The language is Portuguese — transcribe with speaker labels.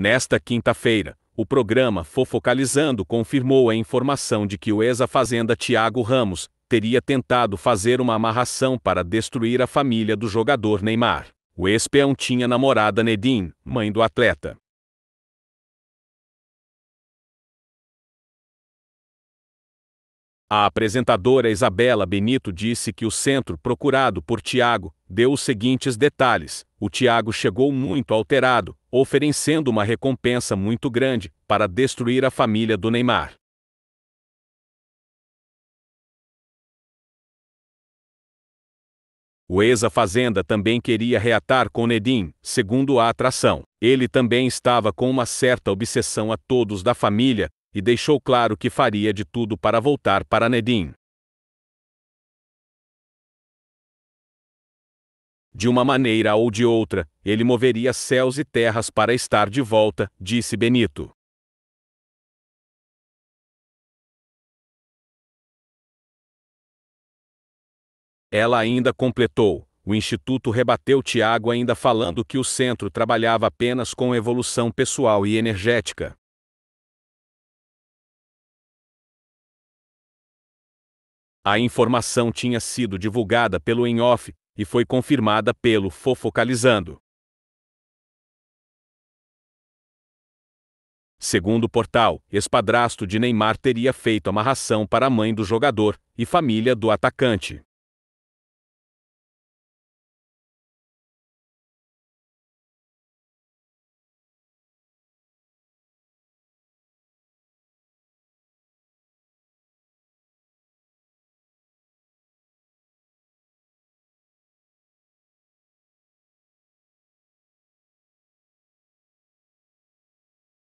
Speaker 1: Nesta quinta-feira, o programa Fofocalizando confirmou a informação de que o ex-fazenda Tiago Ramos teria tentado fazer uma amarração para destruir a
Speaker 2: família do jogador Neymar. O ex-peão tinha namorada Nedim, mãe do atleta. A apresentadora Isabela Benito disse que o centro procurado por Tiago
Speaker 1: deu os seguintes detalhes: o Tiago chegou muito alterado, oferecendo uma
Speaker 2: recompensa muito grande para destruir a família do Neymar. O
Speaker 1: ex-fazenda também queria reatar com Nedim, segundo a atração. Ele também estava com uma certa obsessão a todos da família e deixou claro que faria de tudo para
Speaker 3: voltar para Nedim. De uma maneira ou de outra, ele moveria céus e terras para estar de volta,
Speaker 2: disse Benito. Ela ainda completou.
Speaker 3: O Instituto rebateu Tiago ainda falando que o centro trabalhava apenas com evolução
Speaker 2: pessoal e energética. A informação tinha sido divulgada pelo em-off, e foi
Speaker 3: confirmada pelo Fofocalizando. Segundo o portal, espadrasto de Neymar teria feito amarração
Speaker 2: para a mãe do jogador e família do atacante.